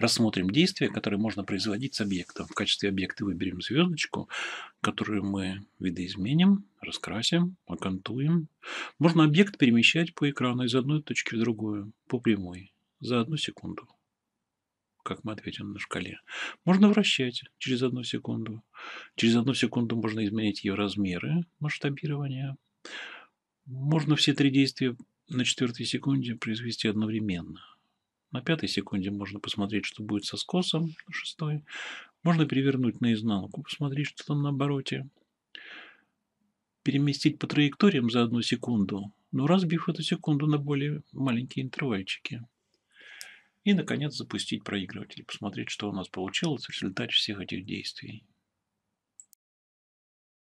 рассмотрим действия, которые можно производить с объектом. В качестве объекта выберем звездочку, которую мы видоизменим, раскрасим, окантуем. Можно объект перемещать по экрану из одной точки в другую, по прямой, за одну секунду как мы ответим на шкале. Можно вращать через одну секунду. Через одну секунду можно изменить ее размеры масштабирования. Можно все три действия на четвертой секунде произвести одновременно. На пятой секунде можно посмотреть, что будет со скосом на шестой. Можно перевернуть наизнанку, посмотреть, что там на обороте. Переместить по траекториям за одну секунду, но разбив эту секунду на более маленькие интервальчики. И, наконец, запустить проигрыватель, посмотреть, что у нас получилось в результате всех этих действий.